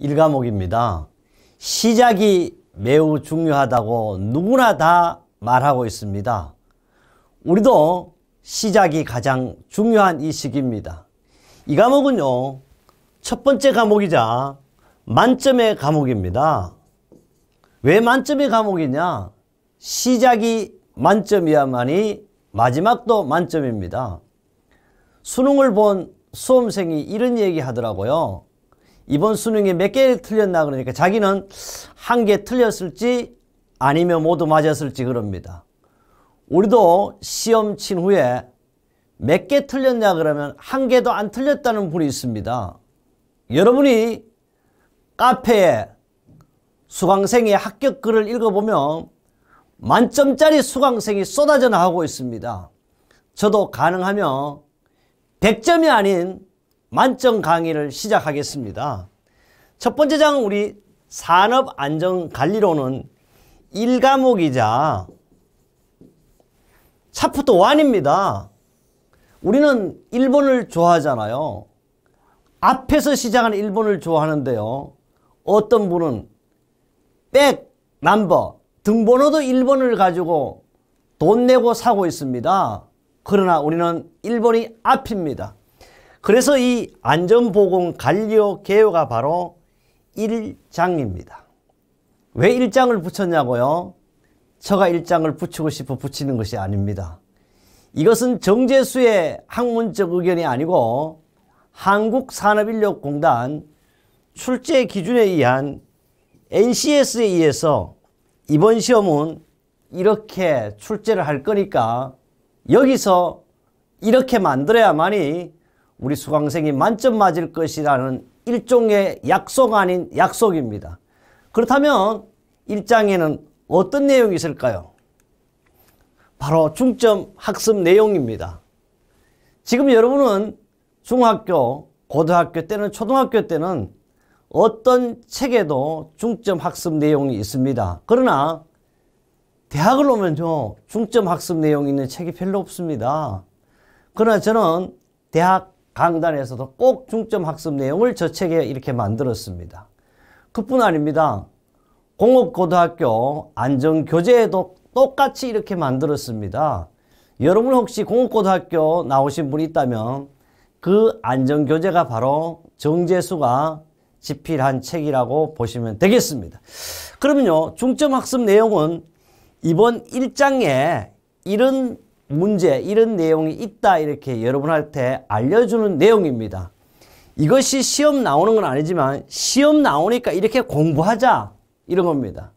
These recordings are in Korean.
1과목입니다. 시작이 매우 중요하다고 누구나 다 말하고 있습니다. 우리도 시작이 가장 중요한 이 시기입니다. 이 과목은요. 첫 번째 과목이자 만점의 과목입니다. 왜 만점의 과목이냐? 시작이 만점이야만이 마지막도 만점입니다. 수능을 본 수험생이 이런 얘기 하더라고요. 이번 수능에 몇 개 틀렸나 그러니까 자기는 한 개 틀렸을지 아니면 모두 맞았을지 그럽니다. 우리도 시험 친 후에 몇 개 틀렸냐 그러면 한 개도 안 틀렸다는 분이 있습니다. 여러분이 카페에 수강생의 합격글을 읽어보면 만점짜리 수강생이 쏟아져 나오고 있습니다. 저도 가능하면 100점이 아닌 만점 강의를 시작하겠습니다. 첫 번째 장은 우리 산업안전관리로는 1과목이자 차프터 1입니다. 우리는 일본을 좋아하잖아요. 앞에서 시작하는 일본을 좋아하는데요. 어떤 분은 백, 남버, 등번호도 일본을 가지고 돈 내고 사고 있습니다. 그러나 우리는 일본이 앞입니다. 그래서 이 안전보건 관료 개요가 바로 1장입니다. 왜 1장을 붙였냐고요? 처가 1장을 붙이고 싶어 붙이는 것이 아닙니다. 이것은 정제수의 학문적 의견이 아니고 한국산업인력공단 출제 기준에 의한 NCS에 의해서 이번 시험은 이렇게 출제를 할 거니까 여기서 이렇게 만들어야만이 우리 수강생이 만점 맞을 것이라는 일종의 약속 아닌 약속입니다. 그렇다면 1장에는 어떤 내용이 있을까요? 바로 중점 학습 내용입니다. 지금 여러분은 중학교, 고등학교 때는 초등학교 때는 어떤 책에도 중점 학습 내용이 있습니다. 그러나 대학을 오면요 중점 학습 내용이 있는 책이 별로 없습니다. 그러나 저는 대학 강단에서도 꼭 중점 학습 내용을 저 책에 이렇게 만들었습니다. 그뿐 아닙니다. 공업고등학교 안전교재에도 똑같이 이렇게 만들었습니다. 여러분 혹시 공업고등학교 나오신 분이 있다면 그 안전교재가 바로 정재수가 집필한 책이라고 보시면 되겠습니다. 그러면요. 중점학습 내용은 이번 1장에 이런 문제 이런 내용이 있다 이렇게 여러분한테 알려주는 내용입니다. 이것이 시험 나오는 건 아니지만 시험 나오니까 이렇게 공부하자 이런 겁니다.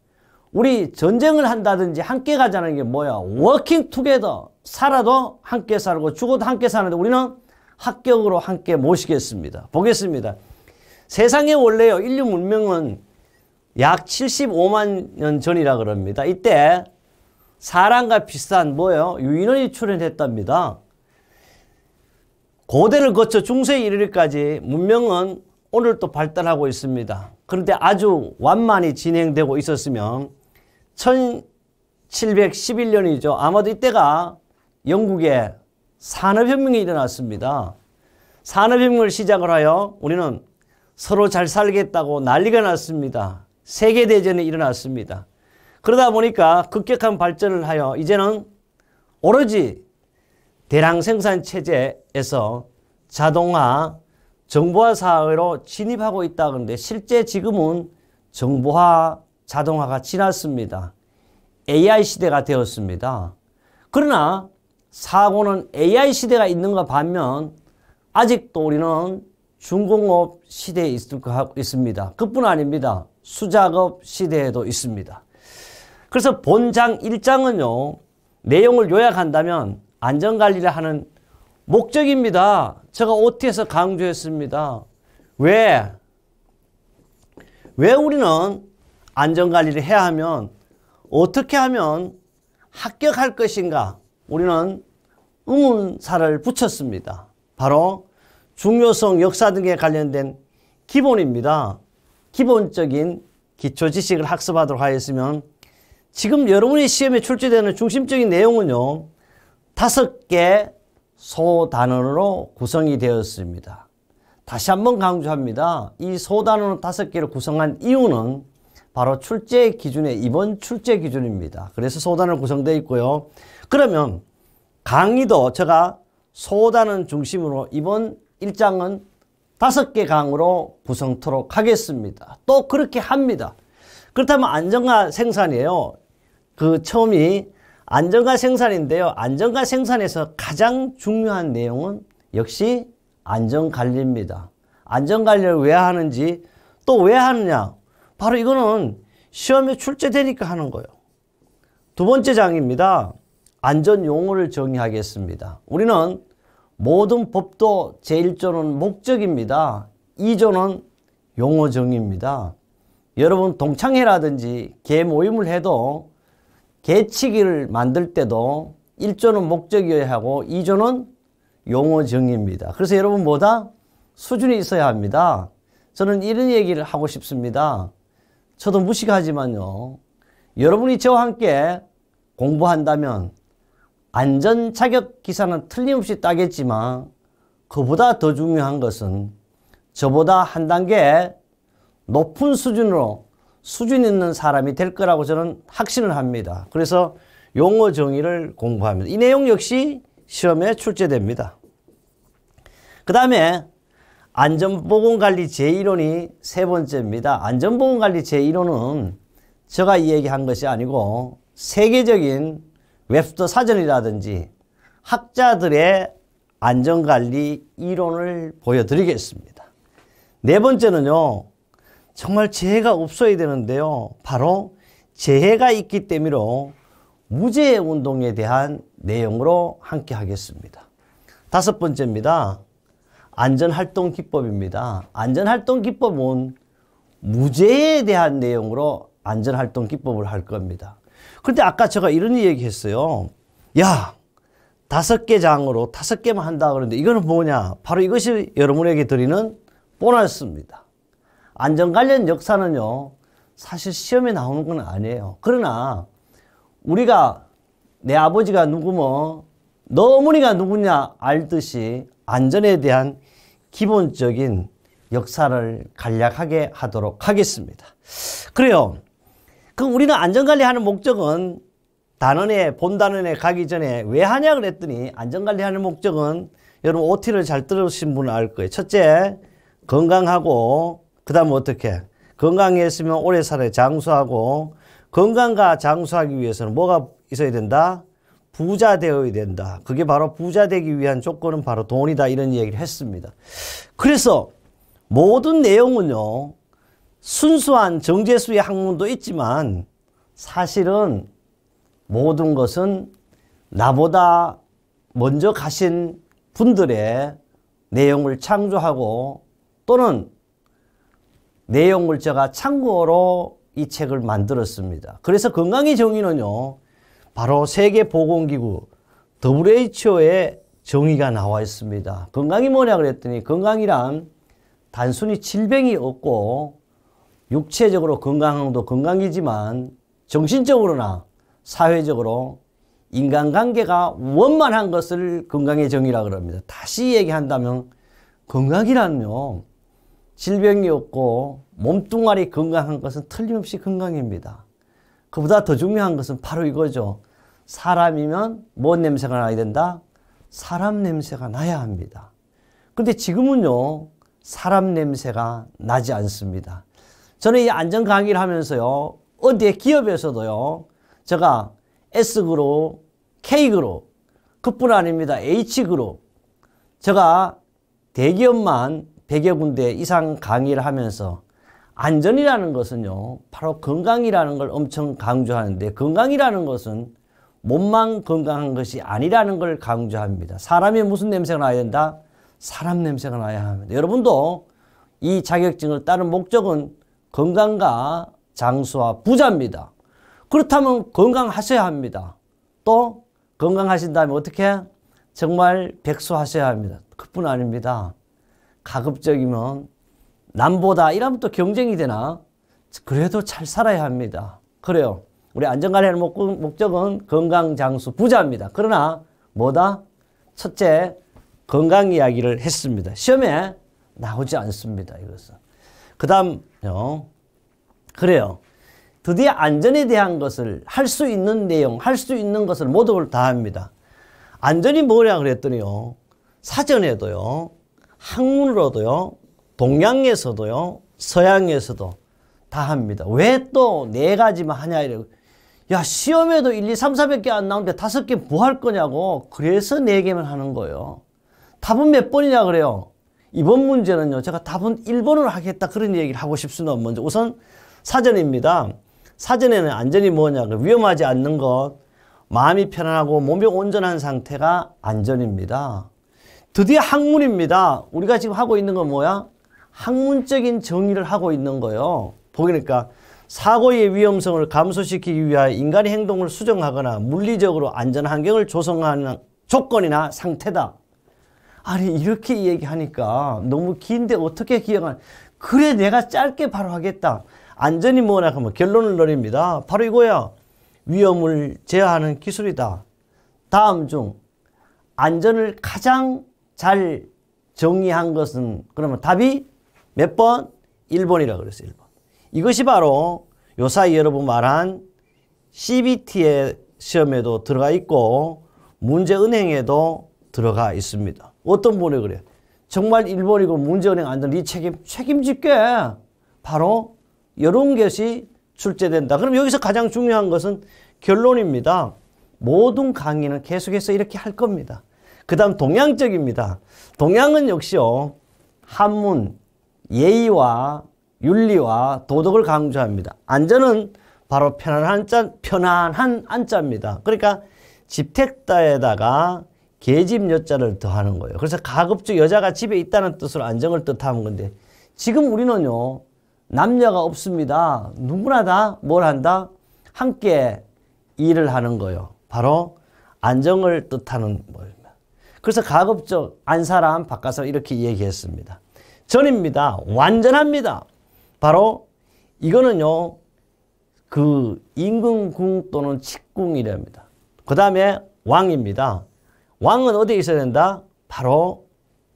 우리 전쟁을 한다든지 함께 가자는 게 뭐야? 워킹 투게더 살아도 함께 살고 죽어도 함께 사는데 우리는 합격으로 함께 모시겠습니다. 보겠습니다. 세상에 원래요 인류 문명은 약 75만 년 전이라 그럽니다. 이때 사람과 비슷한 뭐예요? 유인원이 출현했답니다. 고대를 거쳐 중세 이르기까지 문명은 오늘도 발달하고 있습니다. 그런데 아주 완만히 진행되고 있었으면 1711년이죠. 아마도 이때가 영국의 산업혁명이 일어났습니다. 산업혁명을 시작을 하여 우리는 서로 잘 살겠다고 난리가 났습니다. 세계대전이 일어났습니다. 그러다 보니까 급격한 발전을 하여 이제는 오로지 대량 생산 체제에서 자동화, 정보화 사회로 진입하고 있다 그런데 실제 지금은 정보화, 자동화가 지났습니다. AI 시대가 되었습니다. 그러나 사고는 AI 시대가 있는가 반면 아직도 우리는 중공업 시대에 있을 것 같습니다. 그뿐 아닙니다. 수작업 시대에도 있습니다. 그래서 본장 1장은요. 내용을 요약한다면 안전관리를 하는 목적입니다. 제가 OT에서 강조했습니다. 왜? 왜 우리는 안전관리를 해야 하면 어떻게 하면 합격할 것인가 우리는 응문사를 붙였습니다. 바로 중요성, 역사 등에 관련된 기본입니다. 기본적인 기초 지식을 학습하도록 하였으면 지금 여러분이 시험에 출제되는 중심적인 내용은요. 다섯 개소단원으로 구성이 되었습니다. 다시 한번 강조합니다. 이소단원는 다섯 개를 구성한 이유는 바로 출제 기준의 이번 출제 기준입니다. 그래서 소단원 구성되어 있고요. 그러면 강의도 제가 소단원 중심으로 이번 일장은 다섯 개 강으로 구성토록 하겠습니다. 또 그렇게 합니다. 그렇다면 안정화 생산이에요. 그 처음이 안정화 생산인데요. 안정화 생산에서 가장 중요한 내용은 역시 안전관리입니다. 안전관리를 왜 하는지 또 왜 하느냐. 바로 이거는 시험에 출제되니까 하는 거예요. 두 번째 장입니다. 안전 용어를 정의하겠습니다. 우리는 모든 법도 제1조는 목적입니다. 2조는 용어 정의입니다. 여러분 동창회라든지 개 모임을 해도 개치기를 만들 때도 1조는 목적이어야 하고 2조는 용어 정의입니다. 그래서 여러분 뭐다? 수준이 있어야 합니다. 저는 이런 얘기를 하고 싶습니다. 저도 무식하지만요. 여러분이 저와 함께 공부한다면 안전 자격 기사는 틀림없이 따겠지만 그보다 더 중요한 것은 저보다 한 단계 높은 수준으로 수준 있는 사람이 될 거라고 저는 확신을 합니다. 그래서 용어 정의를 공부합니다. 이 내용 역시 시험에 출제됩니다. 그 다음에 안전보건관리 제1호이 세 번째입니다. 안전보건관리 제1호는 제가 이 얘기한 것이 아니고 세계적인 웹스터 사전이라든지 학자들의 안전관리 이론을 보여드리겠습니다. 네 번째는요. 정말 재해가 없어야 되는데요. 바로 재해가 있기 때문이로 무죄 운동에 대한 내용으로 함께 하겠습니다. 다섯 번째입니다. 안전활동기법입니다. 안전활동기법은 무죄에 대한 내용으로 안전활동기법을 할 겁니다. 그런데 아까 제가 이런 얘기 했어요. 야, 다섯 개 장으로 다섯 개만 한다 그러는데 이거는 뭐냐? 바로 이것이 여러분에게 드리는 보너스입니다. 안전 관련 역사는요, 사실 시험에 나오는 건 아니에요. 그러나, 우리가 내 아버지가 누구뭐, 너 어머니가 누구냐 알듯이 안전에 대한 기본적인 역사를 간략하게 하도록 하겠습니다. 그래요. 그럼 우리는 안전관리하는 목적은 단원에, 본단원에 가기 전에 왜 하냐 그랬더니 안전관리하는 목적은 여러분 OT를 잘 들으신 분은 알 거예요. 첫째, 건강하고 그 다음 어떻게? 건강했으면 오래 살아야 장수하고 건강과 장수하기 위해서는 뭐가 있어야 된다? 부자 되어야 된다. 그게 바로 부자 되기 위한 조건은 바로 돈이다. 이런 얘기를 했습니다. 그래서 모든 내용은요. 순수한 정제수의 학문도 있지만 사실은 모든 것은 나보다 먼저 가신 분들의 내용을 창조하고 또는 내용 물자가 참고로 이 책을 만들었습니다. 그래서 건강의 정의는요. 바로 세계보건기구 WHO의 정의가 나와 있습니다. 건강이 뭐냐 그랬더니 건강이란 단순히 질병이 없고 육체적으로 건강도 건강이지만 정신적으로나 사회적으로 인간관계가 원만한 것을 건강의 정의라 그럽니다. 다시 얘기한다면 건강이란요 질병이 없고 몸뚱아리 건강한 것은 틀림없이 건강입니다. 그보다 더 중요한 것은 바로 이거죠. 사람이면 뭔 냄새가 나야 된다? 사람 냄새가 나야 합니다. 근데 지금은요, 사람 냄새가 나지 않습니다. 저는 이 안전 강의를 하면서요, 어디에 기업에서도요, 제가 S그룹, K그룹, 그뿐 아닙니다. H그룹, 제가 대기업만 100여 군데 이상 강의를 하면서 안전이라는 것은요, 바로 건강이라는 걸 엄청 강조하는데 건강이라는 것은 몸만 건강한 것이 아니라는 걸 강조합니다. 사람이 무슨 냄새가 나야 된다? 사람 냄새가 나야 합니다. 여러분도 이 자격증을 따는 목적은 건강과 장수와 부자입니다. 그렇다면 건강하셔야 합니다. 또 건강하신 다음에 어떻게? 정말 백수하셔야 합니다. 그뿐 아닙니다. 가급적이면 남보다 이러면 또 경쟁이 되나? 그래도 잘 살아야 합니다. 그래요. 우리 안전관리의 목적은 건강, 장수, 부자입니다. 그러나 뭐다? 첫째, 건강 이야기를 했습니다. 시험에 나오지 않습니다. 이것은. 그 다음요. 어, 그래요. 드디어 안전에 대한 것을 할 수 있는 내용, 할 수 있는 것을 모두 다 합니다. 안전이 뭐냐 그랬더니요. 사전에도요. 학문으로도요, 동양에서도요, 서양에서도 다 합니다. 왜 또 네 가지만 하냐 이래야 시험에도 1, 2, 3, 400개 안 나오는데 다섯 개 뭐 할 거냐고 그래서 네 개만 하는 거예요. 답은 몇 번이냐 그래요. 이번 문제는요. 제가 답은 1번으로 하겠다 그런 얘기를 하고 싶으면 먼저 우선 사전입니다. 사전에는 안전이 뭐냐 그 위험하지 않는 것 마음이 편안하고 몸이 온전한 상태가 안전입니다. 드디어 학문입니다. 우리가 지금 하고 있는 건 뭐야? 학문적인 정의를 하고 있는 거예요. 보니까 사고의 위험성을 감소시키기 위하 인간의 행동을 수정하거나 물리적으로 안전한 환경을 조성하는 조건이나 상태다. 아니 이렇게 얘기하니까 너무 긴데 어떻게 기억한 그래 내가 짧게 바로 하겠다. 안전이 뭐냐 하면 결론을 내립니다. 바로 이거야. 위험을 제어하는 기술이다. 다음 중 안전을 가장 잘 정리한 것은 그러면 답이 몇 번? 1번이라고 그랬어요. 1번. 이것이 바로 요사이 여러분 말한 CBT의 시험에도 들어가 있고 문제은행에도 들어가 있습니다. 어떤 분이 그래요? 정말 일본이고 문제은행 안들이 책임 책임질게 바로 이런 것이 출제된다. 그럼 여기서 가장 중요한 것은 결론입니다. 모든 강의는 계속해서 이렇게 할 겁니다. 그 다음 동양 적입니다 동양은 역시요. 한문, 예의와 윤리와 도덕을 강조합니다. 안전은 바로 편안한, 짠, 편안한 안자입니다. 그러니까 집택다에다가 계집 여자를 더하는 거예요. 그래서 가급적 여자가 집에 있다는 뜻으로 안정을 뜻하는 건데 지금 우리는요. 남녀가 없습니다. 누구나 다 뭘 한다? 함께 일을 하는 거예요. 바로 안정을 뜻하는 거예요. 그래서 가급적 안 사람 바꿔서 이렇게 얘기했습니다. 전입니다. 완전합니다. 바로 이거는요. 그 임금궁 또는 직궁이랍니다. 그 다음에 왕입니다. 왕은 어디에 있어야 된다? 바로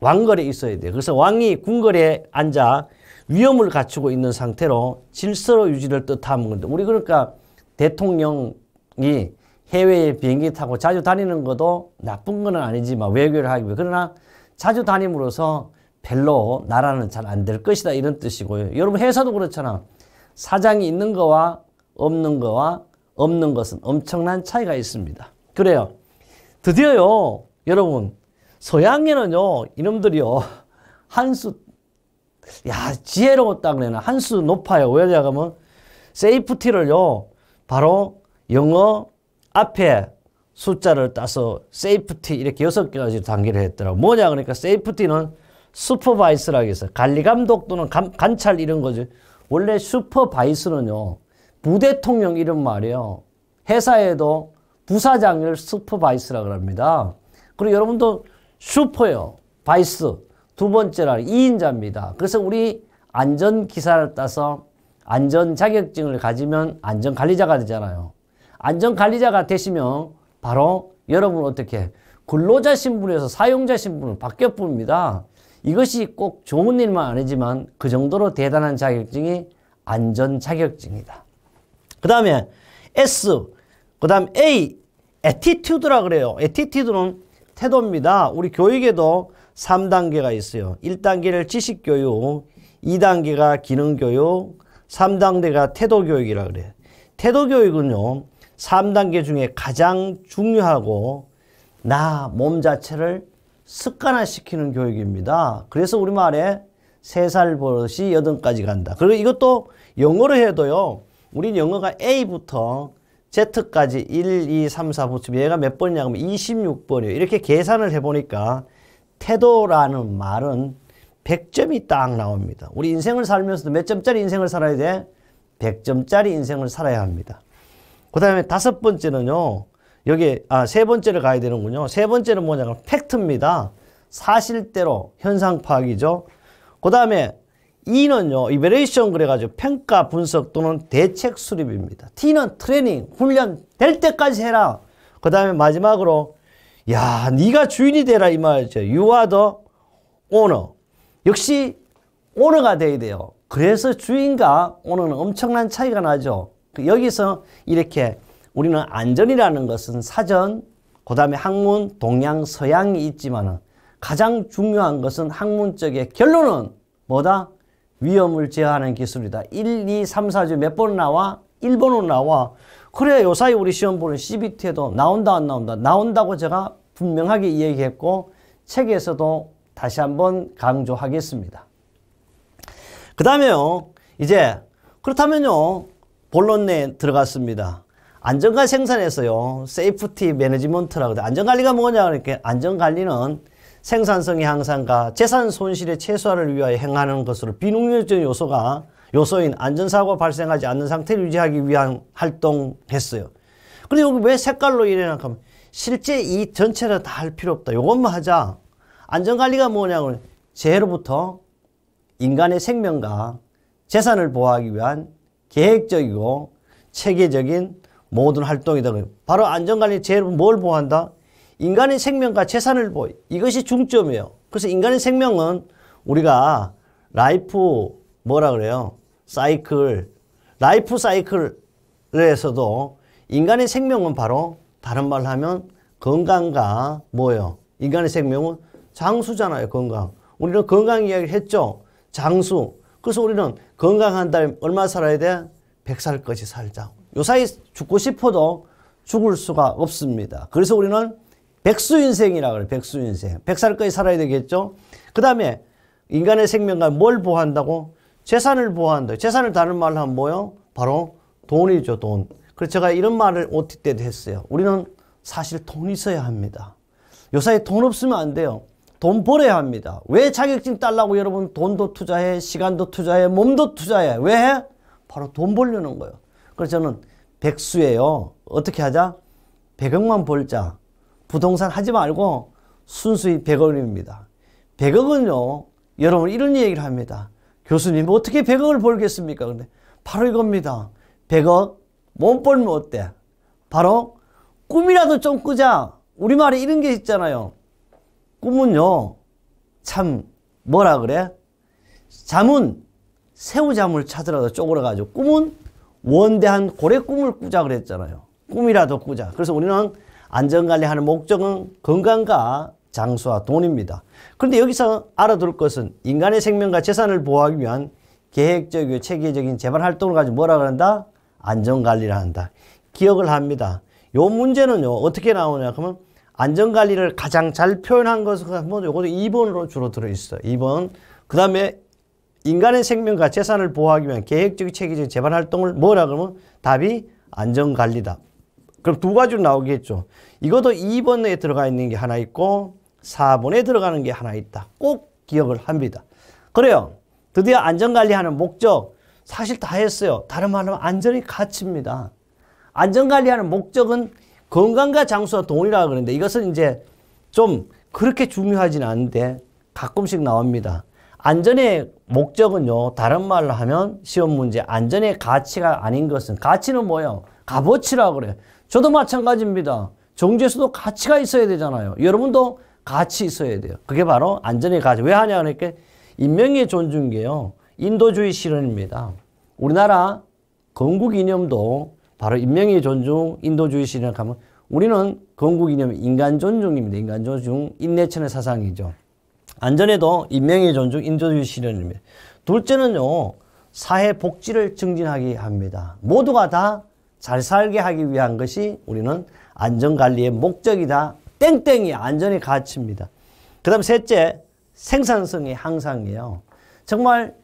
왕거리에 있어야 돼요. 그래서 왕이 궁궐에 앉아 위험을 갖추고 있는 상태로 질서로 유지를 뜻하는 건데 우리 그러니까 대통령이 해외에 비행기 타고 자주 다니는 것도 나쁜 건 아니지만 외교를 하기 위해 그러나 자주 다님으로써 별로 나라는 잘 안 될 것이다 이런 뜻이고요. 여러분 회사도 그렇잖아. 사장이 있는 거와 없는 거와 없는 것은 엄청난 차이가 있습니다. 그래요. 드디어요. 여러분 서양에는요. 이놈들이요. 한수야 지혜로웠다 그래나 한수 높아요. 왜냐하면 세이프티를요. 바로 영어 앞에 숫자를 따서 세이프티 이렇게 여섯 가지 단계를 했더라고. 뭐냐 그러니까 세이프티는 슈퍼바이스라고 해서 관리 감독 또는 감, 관찰 이런 거지. 원래 슈퍼바이스는요. 부대통령 이런 말이에요. 회사에도 부사장을 슈퍼바이스라고 합니다. 그리고 여러분도 슈퍼요. 바이스. 두 번째라는 2인자입니다. 그래서 우리 안전기사를 따서 안전자격증을 가지면 안전관리자가 되잖아요. 안전관리자가 되시면 바로 여러분 어떻게 근로자 신분에서 사용자 신분으로 바뀌어 봅니다. 이것이 꼭 좋은 일만 아니지만 그 정도로 대단한 자격증이 안전 자격증이다. 그 다음에 S, 그 다음 A, 에티튜드라 그래요. 에티튜드는 태도입니다. 우리 교육에도 3단계가 있어요. 1단계를 지식교육, 2단계가 기능교육, 3단계가 태도교육이라 그래요. 태도교육은요. 3단계 중에 가장 중요하고 나 몸 자체를 습관화시키는 교육입니다. 그래서 우리말에 세 살 버릇이 여덟까지 간다. 그리고 이것도 영어로 해도요. 우린 영어가 A부터 Z까지 1, 2, 3, 4붙이 얘가 몇 번이냐면 하 26번이에요. 이렇게 계산을 해보니까 태도라는 말은 100점이 딱 나옵니다. 우리 인생을 살면서도 몇 점짜리 인생을 살아야 돼? 100점짜리 인생을 살아야 합니다. 그 다음에 다섯 번째는요. 여기 아 세 번째를 가야 되는군요. 세 번째는 뭐냐면 팩트입니다. 사실대로 현상 파악이죠. 그 다음에 E는요. 이베레이션 그래가지고 평가 분석 또는 대책 수립입니다. T는 트레이닝, 훈련 될 때까지 해라. 그 다음에 마지막으로 야 네가 주인이 되라 이 말이죠. You are the owner. 역시 오너가 돼야 돼요. 그래서 주인과 오너는 엄청난 차이가 나죠. 그 여기서 이렇게 우리는 안전이라는 것은 사전, 그 다음에 학문, 동양, 서양이 있지만 가장 중요한 것은 학문적의 결론은 뭐다? 위험을 제어하는 기술이다. 1, 2, 3, 4주 몇 번 나와? 1번은 나와. 그래야 요 사이 우리 시험 보는 CBT에도 나온다 안 나온다. 나온다고 제가 분명하게 얘기했고 책에서도 다시 한번 강조하겠습니다. 그 다음에요. 이제 그렇다면요. 본론 에 들어갔습니다. 안전관 생산에서요. 세이프티 매니지먼트라고 돼. 안전관리가 뭐냐 이렇게 안전관리는 생산성의 향상과 재산 손실의 최소화를 위하여 행하는 것으로 비능률적 요소가 요소인 안전사고 발생하지 않는 상태를 유지하기 위한 활동했어요. 그런데 여기 왜 색깔로 이래냐 하면 실제 이 전체를 다 할 필요 없다. 요것만 하자. 안전관리가 뭐냐면 재해로부터 인간의 생명과 재산을 보호하기 위한 계획적이고 체계적인 모든 활동이다. 바로 안전관리 제일 뭘 보호한다? 인간의 생명과 재산을 보호. 이것이 중점이에요. 그래서 인간의 생명은 우리가 라이프 뭐라 그래요? 사이클. 라이프 사이클에서도 인간의 생명은 바로 다른 말 하면 건강과 뭐예요? 인간의 생명은 장수잖아요. 건강. 우리는 건강 이야기를 했죠. 장수. 그래서 우리는 건강한 달 얼마 살아야 돼? 100살까지 살자. 요 사이 죽고 싶어도 죽을 수가 없습니다. 그래서 우리는 백수인생이라 그래요. 백수인생. 100살까지 살아야 되겠죠? 그 다음에 인간의 생명과 뭘 보호한다고? 재산을 보호한다. 재산을 다른 말로 하면 뭐요? 바로 돈이죠, 돈. 그래서 제가 이런 말을 OT 때도 했어요. 우리는 사실 돈이 있어야 합니다. 요사이 돈 없으면 안 돼요. 돈 벌어야 합니다. 왜 자격증 딸라고 여러분 돈도 투자해, 시간도 투자해, 몸도 투자해. 왜? 바로 돈 벌려는 거예요. 그래서 저는 백수예요. 어떻게 하자? 100억만 벌자. 부동산 하지 말고 순수히 100억입니다. 100억은요. 여러분 이런 얘기를 합니다. 교수님 어떻게 100억을 벌겠습니까? 근데 바로 이겁니다. 100억 못 벌면 어때? 바로 꿈이라도 좀 꾸자. 우리말에 이런 게 있잖아요. 꿈은요, 참, 뭐라 그래? 잠은 새우잠을 찾으라도 쪼그려가지고 꿈은 원대한 고래 꿈을 꾸자 그랬잖아요. 꿈이라도 꾸자. 그래서 우리는 안전관리하는 목적은 건강과 장수와 돈입니다. 그런데 여기서 알아둘 것은 인간의 생명과 재산을 보호하기 위한 계획적이고 체계적인 재발 활동을 가지고 뭐라 그런다? 안전관리를 한다. 기억을 합니다. 요 문제는요, 어떻게 나오냐 하면 안전관리를 가장 잘 표현한 것은 뭐 요것도 2번으로 주로 들어있어. 2번. 그 다음에 인간의 생명과 재산을 보호하기 위한 계획적 체계적 재발 활동을 뭐라 그러면 답이 안전관리다. 그럼 두 가지로 나오겠죠. 이것도 2번에 들어가 있는 게 하나 있고 4번에 들어가는 게 하나 있다. 꼭 기억을 합니다. 그래요. 드디어 안전관리하는 목적 사실 다 했어요. 다른 말로 안전이 가치입니다. 안전관리하는 목적은 건강과 장수와 동일하고 그러는데 이것은 이제 좀 그렇게 중요하진 않은데 가끔씩 나옵니다. 안전의 목적은요, 다른 말로 하면 시험 문제, 안전의 가치가 아닌 것은, 가치는 뭐예요? 값어치라고 그래요. 저도 마찬가지입니다. 정제수도 가치가 있어야 되잖아요. 여러분도 가치 있어야 돼요. 그게 바로 안전의 가치. 왜 하냐 그러니까 인명의 존중이요 인도주의 실현입니다. 우리나라 건국 이념도 바로 인명의 존중, 인도주의 시각하면 우리는 건국 이념 인간 존중입니다. 인간 존중, 인내천의 사상이죠. 안전에도 인명의 존중, 인도주의 실현입니다. 둘째는요, 사회 복지를 증진하게 합니다. 모두가 다 잘 살게 하기 위한 것이 우리는 안전관리의 목적이다. 땡땡이 안전의 가치입니다. 그 다음 셋째, 생산성이 향상이에요. 정말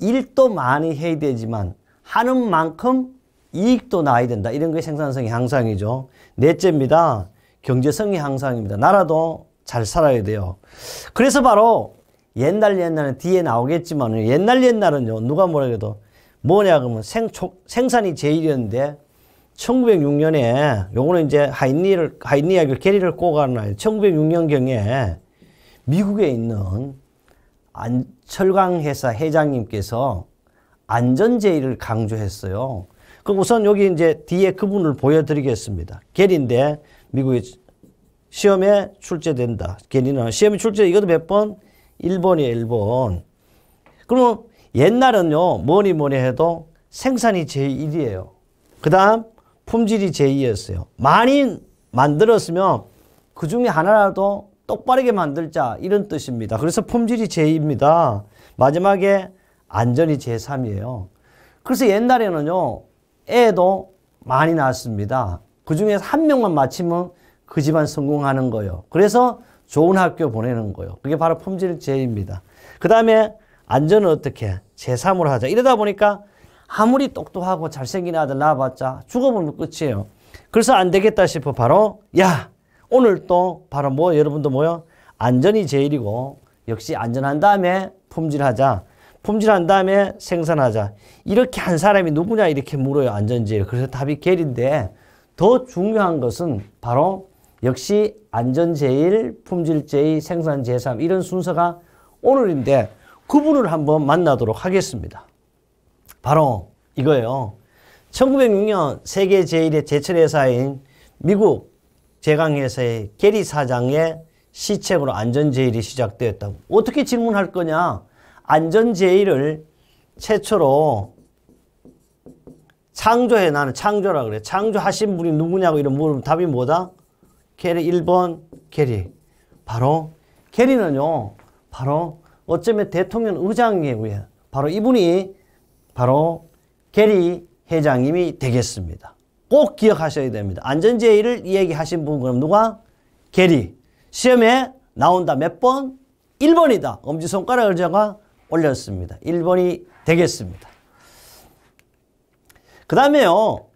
일도 많이 해야 되지만 하는 만큼 이익도 나야 된다. 이런 게 생산성의 향상이죠. 넷째입니다. 경제성의 향상입니다. 나라도 잘 살아야 돼요. 그래서 바로 옛날 옛날은 뒤에 나오겠지만 옛날 옛날은요. 누가 뭐라 그래도 뭐냐 그러면 생, 생산이 제일이었는데 1906년에 요거는 이제 하인리를 하인리학교 게리를 꼬가는 날 1906년경에 미국에 있는 안철강 회사 회장님께서 안전제의를 강조했어요. 그 우선 여기 이제 뒤에 그분을 보여드리겠습니다. 겔인데 미국의 시험에 출제된다. 겔이는 시험에 출제 이것도 몇 번? 1번이에요. 1번. 그러면 옛날은요. 뭐니 뭐니 해도 생산이 제1이에요. 그 다음 품질이 제2였어요. 많이 만들었으면 그 중에 하나라도 똑바르게 만들자 이런 뜻입니다. 그래서 품질이 제2입니다. 마지막에 안전이 제3이에요. 그래서 옛날에는요. 애도 많이 낳았습니다. 그 중에서 한 명만 맞히면 그 집안 성공하는 거예요. 그래서 좋은 학교 보내는 거예요. 그게 바로 품질제입니다. 그 다음에 안전은 어떻게? 제3으로 하자. 이러다 보니까 아무리 똑똑하고 잘생긴 아들 낳아봤자 죽어버리면 끝이에요. 그래서 안 되겠다 싶어 바로 야 오늘 또 바로 뭐 여러분도 뭐요? 안전이 제일이고 역시 안전한 다음에 품질하자. 품질한 다음에 생산하자. 이렇게 한 사람이 누구냐 이렇게 물어요. 안전지혜. 그래서 답이 겔인데 더 중요한 것은 바로 역시 안전제일, 품질제일, 생산제삼 이런 순서가 오늘인데 그분을 한번 만나도록 하겠습니다. 바로 이거예요. 1906년 세계 제일의 제철회사인 미국 제강회사의 게리 사장의 시책으로 안전제일이 시작되었다고. 어떻게 질문할 거냐? 안전제의를 최초로 창조해 나는 창조라 그래. 창조하신 분이 누구냐고 이런 물으면 답이 뭐다? 게리 1번 게리. 바로 게리는요. 바로 어쩌면 대통령 의장이에요. 바로 이분이 바로 게리 회장님이 되겠습니다. 꼭 기억하셔야 됩니다. 안전제의를 얘기하신분 그럼 누가? 게리. 시험에 나온다. 몇 번? 1번이다. 엄지손가락 의자가 올렸습니다. 1번이 되겠습니다. 그 다음에요.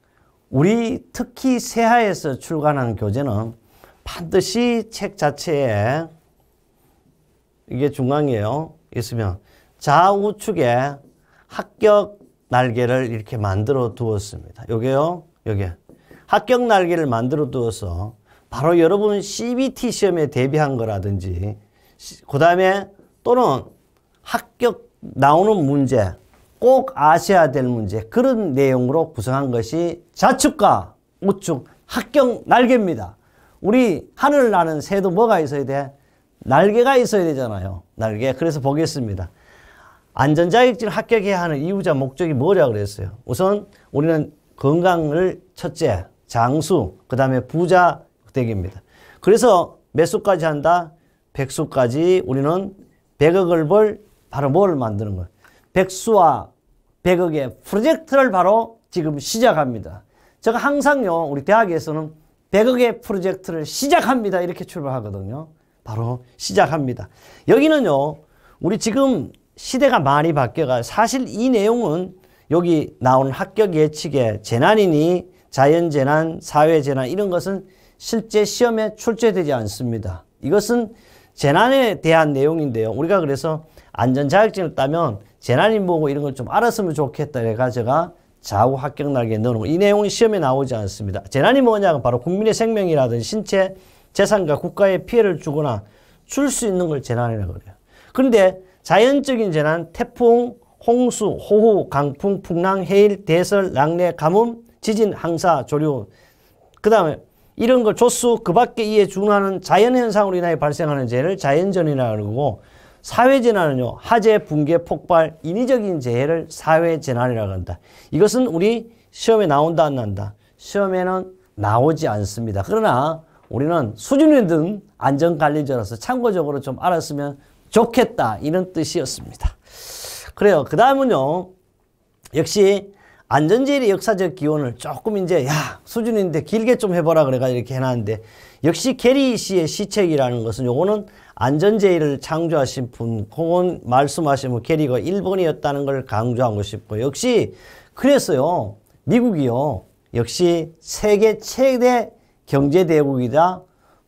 우리 특히 세하에서 출간한 교재는 반드시 책 자체에 이게 중앙이에요. 있으면 좌우측에 합격 날개를 이렇게 만들어 두었습니다. 요게요. 요게. 합격 날개를 만들어 두어서 바로 여러분 CBT 시험에 대비한 거라든지 그 다음에 또는 합격 나오는 문제 꼭 아셔야 될 문제 그런 내용으로 구성한 것이 좌측과 우측 합격 날개입니다. 우리 하늘 나는 새도 뭐가 있어야 돼? 날개가 있어야 되잖아요. 날개. 그래서 보겠습니다. 안전자격증 합격해야 하는 이유자 목적이 뭐냐 그랬어요. 우선 우리는 건강을 첫째, 장수, 그 다음에 부자 되기입니다. 그래서 몇 수까지 한다? 백수까지 우리는 백억을 벌 바로 뭘 만드는 거예요? 백수와 백억의 프로젝트를 바로 지금 시작합니다. 제가 항상요, 우리 대학에서는 백억의 프로젝트를 시작합니다. 이렇게 출발하거든요. 바로 시작합니다. 여기는요, 우리 지금 시대가 많이 바뀌어가요. 사실 이 내용은 여기 나온 합격 예측에 재난이니 자연재난, 사회재난 이런 것은 실제 시험에 출제되지 않습니다. 이것은 재난에 대한 내용인데요. 우리가 그래서 안전자격증을 따면 재난인보고 이런 걸 좀 알았으면 좋겠다 그래가 제가 자우 합격 날개 넣어놓은 이 내용이 시험에 나오지 않습니다. 재난이 뭐냐면 바로 국민의 생명이라든지 신체, 재산과 국가에 피해를 주거나 줄 수 있는 걸 재난이라고 그래요. 그런데 자연적인 재난, 태풍, 홍수, 호우, 강풍, 풍랑, 해일, 대설, 낙뢰, 가뭄, 지진, 항사, 조류, 그 다음에 이런 걸 조수 그 밖에 이에 준하는 자연현상으로 인하여 발생하는 재해를 자연전이라 그러고 사회재난은요. 화재, 붕괴, 폭발, 인위적인 재해를 사회재난이라고 한다. 이것은 우리 시험에 나온다 안 난다. 시험에는 나오지 않습니다. 그러나 우리는 수준이 든 안전관리자로서 참고적으로 좀 알았으면 좋겠다 이런 뜻이었습니다. 그래요. 그 다음은요. 역시 안전제일의 역사적 기원을 조금 이제 야 수준인데 길게 좀 해보라 그래가 이렇게 해놨는데 역시 게리 씨의 시책이라는 것은 요거는 안전제의를 창조하신 분 그건 말씀하신 게리가 일본이었다는 걸 강조하고 싶고 역시 그래서요 미국이요 역시 세계 최대 경제대국이다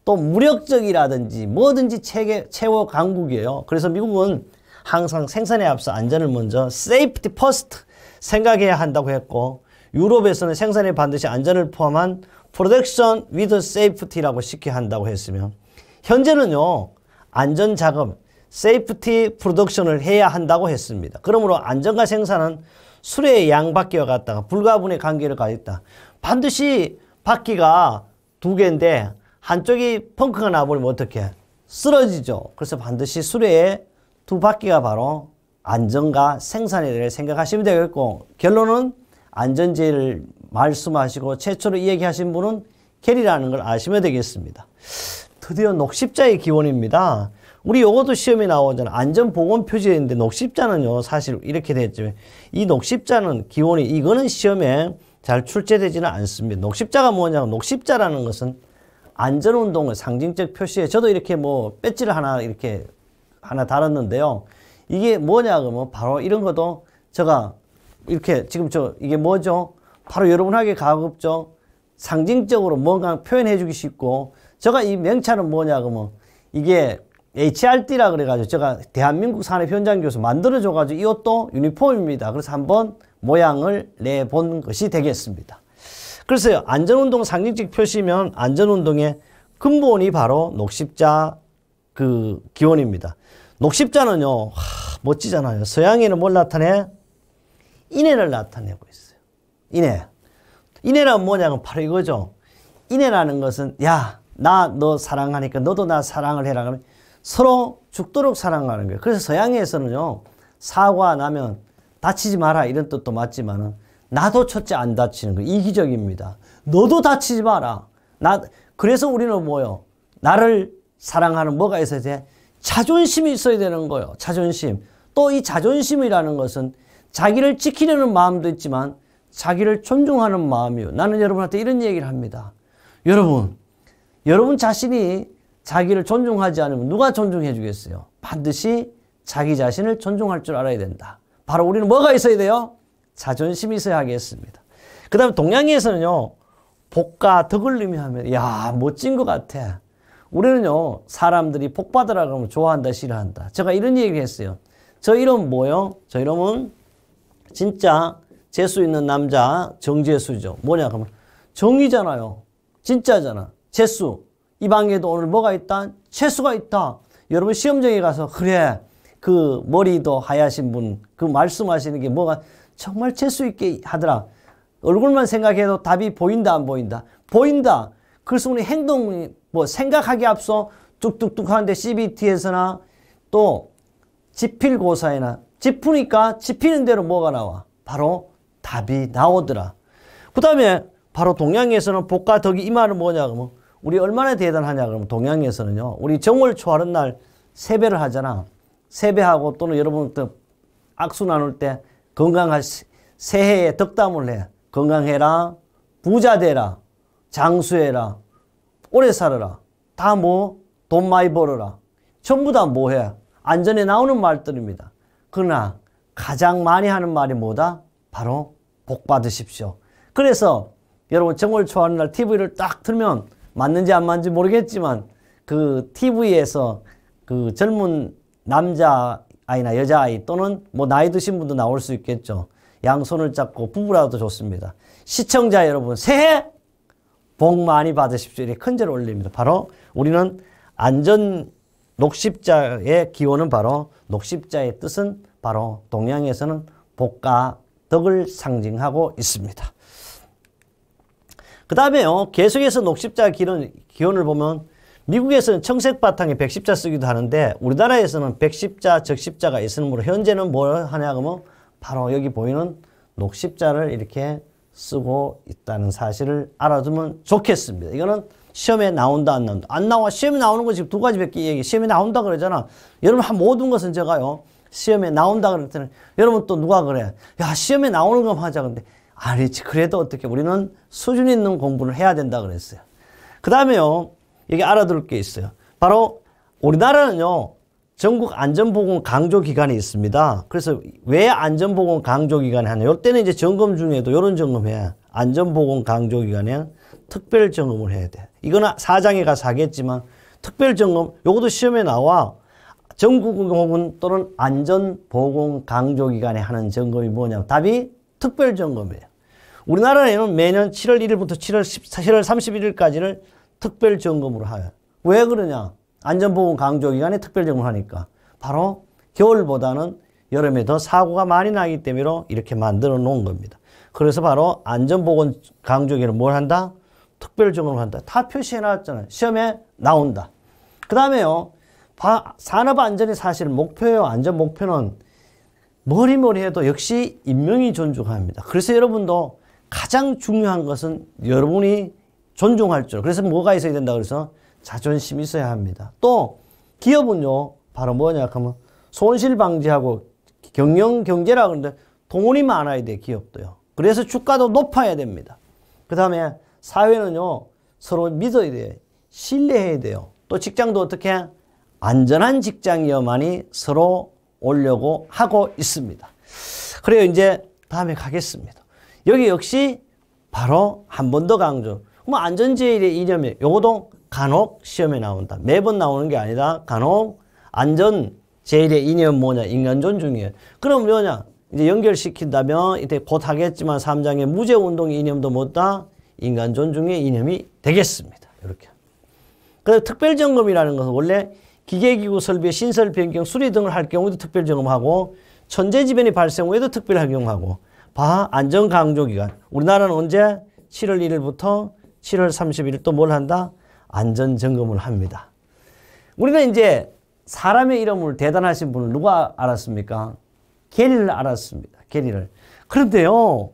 또 무력적이라든지 뭐든지 체계, 최고 강국이에요 그래서 미국은 항상 생산에 앞서 안전을 먼저 세이프티 t 스트 생각해야 한다고 했고 유럽에서는 생산에 반드시 안전을 포함한 프로덕션 위드 세이프티라고 시 쉽게 한다고 했으며 현재는요 안전 작업 세이프티 프로덕션을 해야 한다고 했습니다. 그러므로 안전과 생산은 수레의 양바퀴와 같다가 불가분의 관계를 가졌다. 반드시 바퀴가 두 개인데 한쪽이 펑크가 나버리면 어떻게 쓰러지죠. 그래서 반드시 수레의 두 바퀴가 바로 안전과 생산에 대해 생각하시면 되겠고 결론은 안전제를 말씀하시고 최초로 이야기하신 분은 캐리라는 걸 아시면 되겠습니다. 드디어 녹십자의 기원입니다. 우리 요것도 시험에 나오잖아요. 안전보건표지인데 녹십자는요 사실 이렇게 됐죠. 이 녹십자는 기원이 이거는 시험에 잘 출제되지는 않습니다. 녹십자가 뭐냐면 녹십자라는 것은 안전운동을 상징적 표시에 저도 이렇게 뭐 배지를 하나 이렇게 하나 달았는데요. 이게 뭐냐 그러면 바로 이런 것도 제가 이렇게 지금 저 이게 뭐죠? 바로 여러분에게 가급적 상징적으로 뭔가 표현해 주기 쉽고 제가 이 명찰은 뭐냐 그러면 이게 HRD라 그래가지고 제가 대한민국 산업 현장 교수 만들어줘가지고 이것도 유니폼입니다. 그래서 한번 모양을 내 본 것이 되겠습니다. 그래서요 안전운동 상징적 표시면 안전운동의 근본이 바로 녹십자 그 기원입니다. 녹십자는요, 하, 멋지잖아요. 서양에는 뭘 나타내? 인해를 나타내고 있어요. 인해. 인해란 뭐냐면 바로 이거죠. 인해라는 것은, 야, 나 너 사랑하니까 너도 나 사랑을 해라. 그러면 서로 죽도록 사랑하는 거예요. 그래서 서양에서는요, 사과 나면 다치지 마라. 이런 뜻도 맞지만은, 나도 첫째 안 다치는 거 이기적입니다. 너도 다치지 마라. 나, 그래서 우리는 뭐요? 나를 사랑하는 뭐가 있어야 돼? 자존심이 있어야 되는 거예요. 자존심. 또 이 자존심이라는 것은 자기를 지키려는 마음도 있지만 자기를 존중하는 마음이요. 나는 여러분한테 이런 얘기를 합니다. 여러분, 여러분 자신이 자기를 존중하지 않으면 누가 존중해 주겠어요? 반드시 자기 자신을 존중할 줄 알아야 된다. 바로 우리는 뭐가 있어야 돼요? 자존심이 있어야 하겠습니다. 그 다음에 동양에서는요, 복과 덕을 의미하면, 야, 멋진 것 같아. 우리는요 사람들이 복받으라 그러면 좋아한다 싫어한다. 제가 이런 얘기 했어요. 저 이름 뭐요? 저 이름은 진짜 재수 있는 남자 정재수죠. 뭐냐 그러면 정이잖아요. 진짜잖아. 재수. 이 방에도 오늘 뭐가 있다? 재수가 있다. 여러분 시험장에 가서 그래 그 머리도 하얗분그 말씀하시는 게 뭐가 정말 재수 있게 하더라. 얼굴만 생각해도 답이 보인다 안 보인다? 보인다. 그래서 우리 행동, 뭐 생각하기 앞서 뚝뚝뚝 하는데 CBT에서나 또 지필고사에나 짚으니까 짚히는 대로 뭐가 나와? 바로 답이 나오더라. 그 다음에 바로 동양에서는 복과 덕이 이 말은 뭐냐 그러면 우리 얼마나 대단하냐 그러면 동양에서는요. 우리 정월 초하는 날 세배를 하잖아. 세배하고 또는 여러분 들 악수 나눌 때 건강할 새해에 덕담을 해. 건강해라. 부자 되라. 장수해라. 오래 살아라. 다 뭐 돈 많이 벌어라. 전부 다 뭐해? 안전에 나오는 말들입니다. 그러나 가장 많이 하는 말이 뭐다? 바로 복 받으십시오. 그래서 여러분 정월 초하는 날 TV를 딱 틀면 맞는지 안 맞는지 모르겠지만 그 TV에서 그 젊은 남자 아이나 여자 아이 또는 뭐 나이 드신 분도 나올 수 있겠죠. 양손을 잡고 부부라도 좋습니다. 시청자 여러분 새해 복 많이 받으십시오. 이렇게 큰죄 올립니다. 바로 우리는 안전 녹십자의 기원은 바로 녹십자의 뜻은 바로 동양에서는 복과 덕을 상징하고 있습니다. 그 다음에요. 계속해서 녹십자 기원, 기원을 보면 미국에서는 청색 바탕에 백십자 쓰기도 하는데 우리나라에서는 백십자, 적십자가 있으므로 현재는 뭘 하냐 하면 바로 여기 보이는 녹십자를 이렇게 쓰고 있다는 사실을 알아두면 좋겠습니다. 이거는 시험에 나온다 안 나온다. 안 나와 시험에 나오는 거 지금 두 가지밖에 얘기. 시험에 나온다 그러잖아. 여러분 한 모든 것은 제가요. 시험에 나온다 그랬더니 여러분 또 누가 그래. 야 시험에 나오는 거 하자 근데 아니지 그래도 어떻게 우리는 수준 있는 공부를 해야 된다 그랬어요. 그 다음에요. 여기 알아둘 게 있어요. 바로 우리나라는요. 전국 안전보건 강조 기관이 있습니다. 그래서 왜 안전보건 강조 기관에 하냐. 이때는 이제 점검 중에도 이런 점검해. 안전보건 강조 기간에 특별 점검을 해야 돼. 이거는 사장에 가서 하겠지만 특별 점검 요것도 시험에 나와. 전국 혹은 또는 안전보건 강조 기간에 하는 점검이 뭐냐면 답이 특별 점검이에요. 우리나라에는 매년 7월 1일부터 7월, 10, 7월 31일까지를 특별 점검으로 하요. 왜 그러냐? 안전보건 강조 기간에 특별 적용하니까 바로 겨울보다는 여름에 더 사고가 많이 나기 때문에 이렇게 만들어 놓은 겁니다. 그래서 바로 안전보건 강조 기간을 뭘 한다? 특별 적용을 한다. 다 표시해 놨잖아요. 시험에 나온다. 그 다음에요. 산업안전이 사실 목표예요. 안전 목표는 뭐니 뭐니 해도 역시 인명이 존중합니다. 그래서 여러분도 가장 중요한 것은 여러분이 존중할 줄. 그래서 뭐가 있어야 된다 그래서 자존심이 있어야 합니다. 또 기업은요. 바로 뭐냐 하면 손실 방지하고 경영 경제라 그러는데 돈이 많아야 돼 기업도요. 그래서 주가도 높아야 됩니다. 그 다음에 사회는요. 서로 믿어야 돼요 신뢰해야 돼요. 또 직장도 어떻게 안전한 직장이어만이 서로 오려고 하고 있습니다. 그래요. 이제 다음에 가겠습니다. 여기 역시 바로 한 번 더 강조. 뭐 안전제일의 이념이 에 요것도 간혹 시험에 나온다. 매번 나오는 게 아니다. 간혹 안전 제일의 이념 뭐냐? 인간 존중이에요. 그럼 뭐냐? 이제 연결시킨다면 이때 곧 하겠지만 3장의 무죄 운동 이념도 못다 인간 존중의 이념이 되겠습니다. 이렇게. 그래서 특별 점검이라는 것은 원래 기계기구 설비 신설 변경 수리 등을 할 경우도 특별 점검하고 천재지변이 발생 후에도 특별 적용하고 바 안전 강조 기간 우리나라는 언제 7월 1일부터 7월 30일 또 뭘 한다? 안전 점검을 합니다. 우리는 이제 사람의 이름을 대단하신 분을 누가 알았습니까? 게리를 알았습니다. 게리를. 그런데요.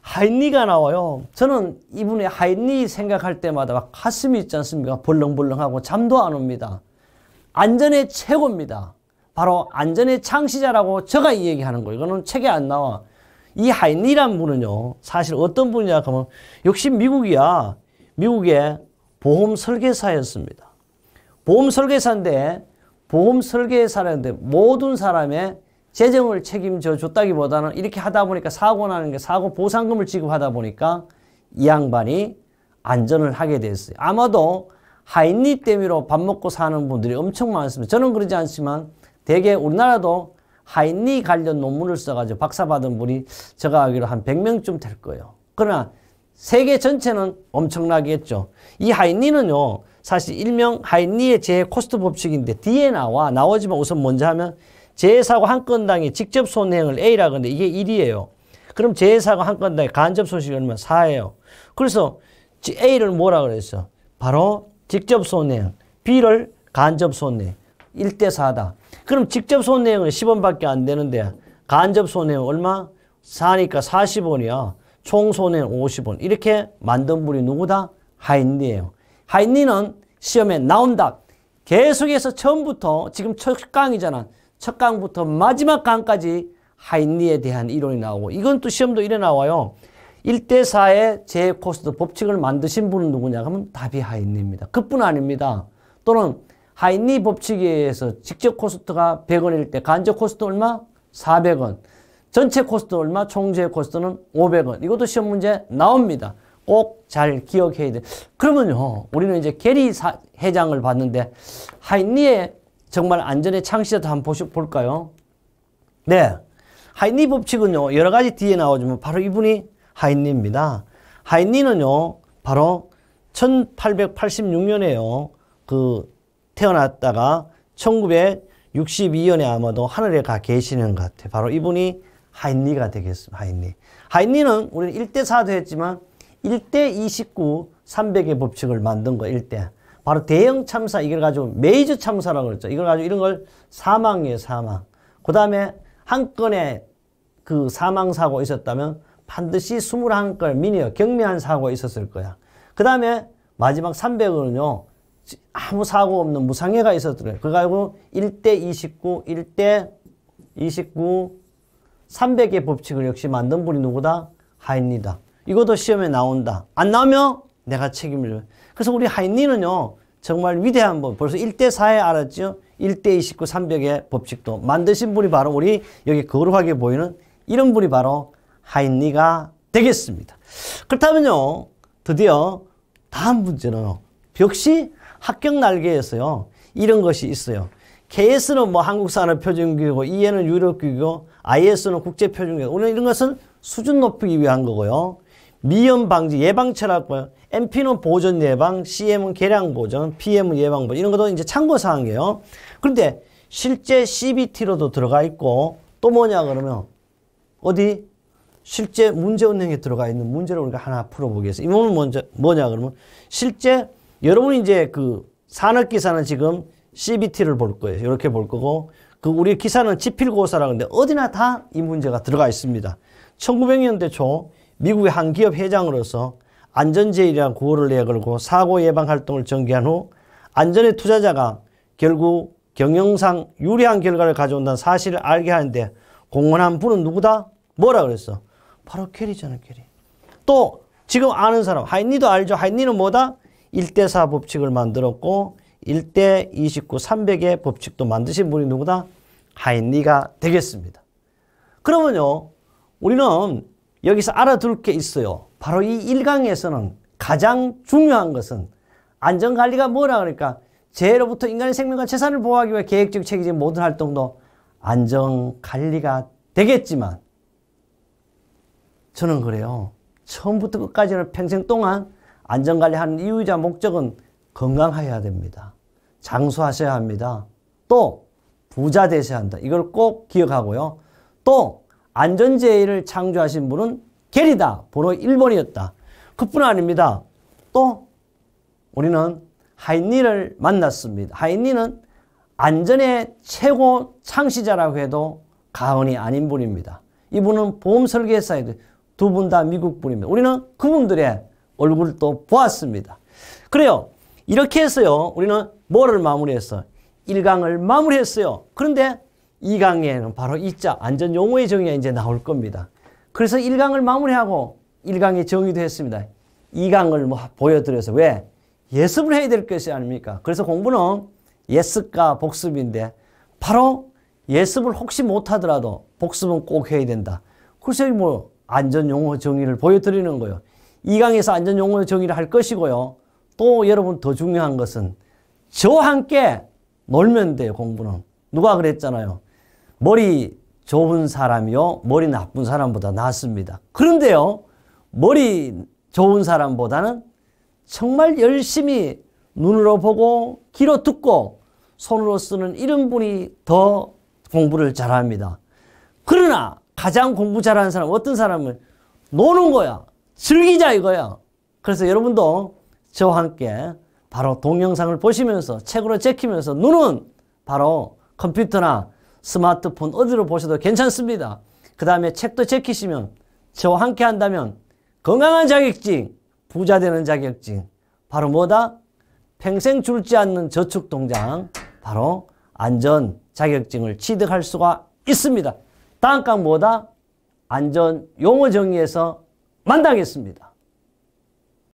하인리가 나와요. 저는 이분의 하인리 생각할 때마다 막 가슴이 있지 않습니까? 벌렁벌렁하고 잠도 안 옵니다. 안전의 최고입니다. 바로 안전의 창시자라고 제가 이 얘기하는 거예요. 이거는 책에 안 나와. 이 하인리란 분은요. 사실 어떤 분이냐 하면 역시 미국이야. 미국의 보험 설계사였습니다. 보험 설계사인데 보험 설계사라는데 모든 사람의 재정을 책임져 줬다기보다는 이렇게 하다 보니까 사고 나는 게 사고 보상금을 지급하다 보니까 이 양반이 안전을 하게 됐어요. 아마도 하인리 때문에 밥 먹고 사는 분들이 엄청 많습니다. 저는 그러지 않지만 대개 우리나라도 하인리 관련 논문을 써가지고 박사 받은 분이 제가 알기로 한 100명쯤 될 거예요. 그러나 세계 전체는 엄청나겠죠. 이 하인리는요. 사실 일명 하인리의 재 코스트 법칙인데 뒤에 나와 나오지만 우선 먼저 하면 재사고한 건당의 직접 손해액을 A라 그러는데 이게 1이에요. 그럼 재사고한 건당의 간접 손실이 얼마 4예요. 그래서 A를 뭐라 그랬어? 바로 직접 손해액. B를 간접 손해액. 1대 4다. 그럼 직접 손해액은 10원밖에 안 되는데 간접 손해액 얼마? 4니까 40원이야. 총손해는 50원. 이렇게 만든 분이 누구다? 하인리예요. 하인리는 시험에 나온다. 계속해서 처음부터 지금 첫 강이잖아. 첫 강부터 마지막 강까지 하인리에 대한 이론이 나오고 이건 또 시험도 이래 나와요. 1대4의 제코스트 법칙을 만드신 분은 누구냐 하면 답이 하인리입니다. 그뿐 아닙니다. 또는 하인리 법칙에 의해서 직접 코스트가 100원일 때 간접 코스트 얼마? 400원. 전체 코스트 얼마? 총재 의 코스트는 500원. 이것도 시험 문제 나옵니다. 꼭 잘 기억해야 돼. 그러면요, 우리는 이제 게리 사, 회장을 봤는데 하이니의 정말 안전의 창시자도 한번 보시, 볼까요? 네. 하이니 법칙은요, 여러 가지 뒤에 나오지만 바로 이분이 하이니입니다. 하이니는요, 바로 1886년에요. 그 태어났다가 1962년에 아마도 하늘에 가 계시는 것 같아요. 바로 이분이 하인리가 되겠습니다. 하인리. 하인리는 우리는 1대 4도 했지만 1대 29, 300의 법칙을 만든 거 1대. 바로 대형 참사 이걸 가지고 메이저 참사라고 그랬죠. 이걸 가지고 이런 걸 사망이에요, 사망. 그다음에 한 건의 그 사망 사고 있었다면 반드시 21건 미니어 경미한 사고가 있었을 거야. 그다음에 마지막 300은요. 아무 사고 없는 무상해가 있었더래. 요 그거 가지고 1대 29, 1대 29, 300의 법칙을 역시 만든 분이 누구다? 하인리다. 이것도 시험에 나온다. 안 나오면 내가 책임을 그래서 우리 하인리는요. 정말 위대한 분. 벌써 1대4에 알았죠? 1대29 300의 법칙도 만드신 분이 바로 우리 여기 거룩하게 보이는 이런 분이 바로 하인리가 되겠습니다. 그렇다면요. 드디어 다음 문제는요. 시 합격 날개에서요. 이런 것이 있어요. KS는 뭐 한국산업 표준교이고 EN은 유럽교육이고 IS는 국제표준교육. 오늘 이런 것은 수준 높이기 위한 거고요. 미연 방지 예방 철학과 MP는 보존 예방, CM은 계량 보존, PM은 예방 보존 이런 것도 이제 참고 사항이에요. 그런데 실제 CBT로도 들어가 있고 또 뭐냐 그러면 어디 실제 문제 운행에 들어가 있는 문제를 우리가 하나 풀어보겠습니다. 이 부분은 뭐냐 그러면 실제 여러분 이제 그 산업기사는 지금 CBT를 볼 거예요. 이렇게 볼 거고 그 우리 기사는 지필고사라는데 어디나 다 이 문제가 들어가 있습니다. 1900년대 초 미국의 한 기업 회장으로서 안전제일이라는 구호를 내걸고 사고 예방 활동을 전개한 후 안전의 투자자가 결국 경영상 유리한 결과를 가져온다는 사실을 알게 하는데 공헌한 분은 누구다? 뭐라 그랬어? 바로 캐리잖아 캐리. 또 지금 아는 사람 하인니도 알죠. 하인니는 뭐다? 일대사 법칙을 만들었고 1대 29, 300의 법칙도 만드신 분이 누구다? 하인리가 되겠습니다. 그러면요, 우리는 여기서 알아둘 게 있어요. 바로 이 1강에서는 가장 중요한 것은 안전관리가 뭐라 그러니까 재해로부터 인간의 생명과 재산을 보호하기 위해 계획적 책임진 모든 활동도 안전관리가 되겠지만 저는 그래요. 처음부터 끝까지는 평생 동안 안전관리하는 이유이자 목적은 건강해야 됩니다. 장수하셔야 합니다. 또 부자 되셔야 한다. 이걸 꼭 기억하고요. 또 안전제의를 창조하신 분은 게리다. 번호 1번이었다. 그뿐 아닙니다. 또 우리는 하인니를 만났습니다. 하인니는 안전의 최고 창시자라고 해도 가언이 아닌 분입니다. 이분은 보험 설계사에도 두분 다 미국 분입니다. 우리는 그분들의 얼굴을 또 보았습니다. 그래요. 이렇게 해서요. 우리는 뭐를 마무리했어? 1강을 마무리했어요. 그런데 2강에는 바로 이자 안전 용어의 정의가 이제 나올 겁니다. 그래서 1강을 마무리하고 1강의 정의도 했습니다. 2강을 뭐 보여드려서 왜? 예습을 해야 될 것이 아닙니까? 그래서 공부는 예습과 복습인데 바로 예습을 혹시 못하더라도 복습은 꼭 해야 된다. 그래서 여기 뭐 안전 용어 정의를 보여드리는 거예요. 2강에서 안전 용어 정의를 할 것이고요. 또 여러분 더 중요한 것은 저와 함께 놀면 돼요, 공부는. 누가 그랬잖아요. 머리 좋은 사람이요. 머리 나쁜 사람보다 낫습니다. 그런데요. 머리 좋은 사람보다는 정말 열심히 눈으로 보고 귀로 듣고 손으로 쓰는 이런 분이 더 공부를 잘합니다. 그러나 가장 공부 잘하는 사람 어떤 사람은 노는 거야. 즐기자 이거야. 그래서 여러분도 저와 함께 바로 동영상을 보시면서 책으로 제키면서 눈은 바로 컴퓨터나 스마트폰 어디로 보셔도 괜찮습니다. 그 다음에 책도 제키시면 저와 함께 한다면 건강한 자격증, 부자 되는 자격증, 바로 뭐다? 평생 줄지 않는 저축통장, 바로 안전 자격증을 취득할 수가 있습니다. 다음 강 뭐다? 안전 용어 정의에서 만나겠습니다.